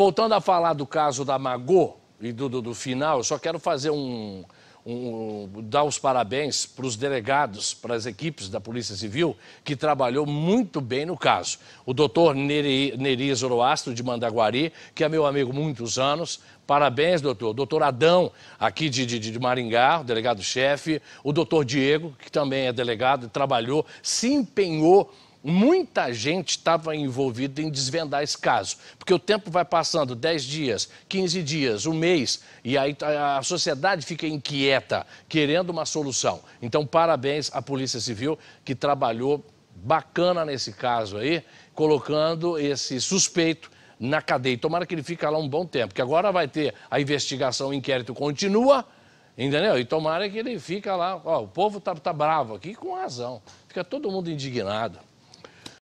Voltando a falar do caso da Magô e do, do, do final, eu só quero fazer um, um, dar os parabéns para os delegados, para as equipes da Polícia Civil, que trabalhou muito bem no caso. O doutor Neri, Zoroastro, de Mandaguari, que é meu amigo há muitos anos. Parabéns, doutor. O doutor Adão, aqui de, de, de Maringá, delegado-chefe. O doutor Diego, que também é delegado, trabalhou, se empenhou Muita gente estava envolvida em desvendar esse caso, porque o tempo vai passando 10 dias, 15 dias, um mês, e aí a sociedade fica inquieta, querendo uma solução. Então, parabéns à Polícia Civil, que trabalhou bacana nesse caso aí, colocando esse suspeito na cadeia. Tomara que ele fique lá um bom tempo, que agora vai ter a investigação, o inquérito continua. Entendeu? E tomara que ele fique lá. Ó, o povo está tá bravo aqui, com razão. Fica todo mundo indignado.